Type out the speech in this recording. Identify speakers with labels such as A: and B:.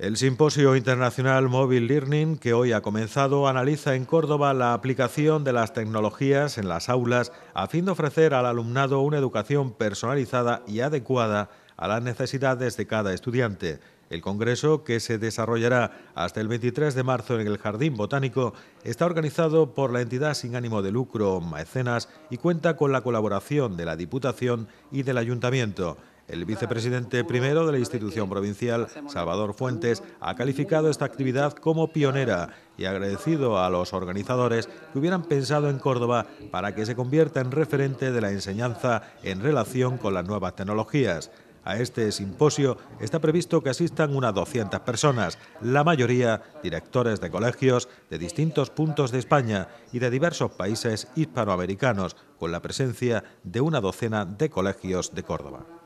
A: El Simposio Internacional Mobile Learning, que hoy ha comenzado, analiza en Córdoba la aplicación de las tecnologías en las aulas a fin de ofrecer al alumnado una educación personalizada y adecuada a las necesidades de cada estudiante. El Congreso, que se desarrollará hasta el 23 de marzo en el Jardín Botánico, está organizado por la entidad sin ánimo de lucro Maecenas y cuenta con la colaboración de la Diputación y del Ayuntamiento. El vicepresidente primero de la institución provincial, Salvador Fuentes, ha calificado esta actividad como pionera y ha agradecido a los organizadores que hubieran pensado en Córdoba para que se convierta en referente de la enseñanza en relación con las nuevas tecnologías. A este simposio está previsto que asistan unas 200 personas, la mayoría directores de colegios de distintos puntos de España y de diversos países hispanoamericanos, con la presencia de una docena de colegios de Córdoba.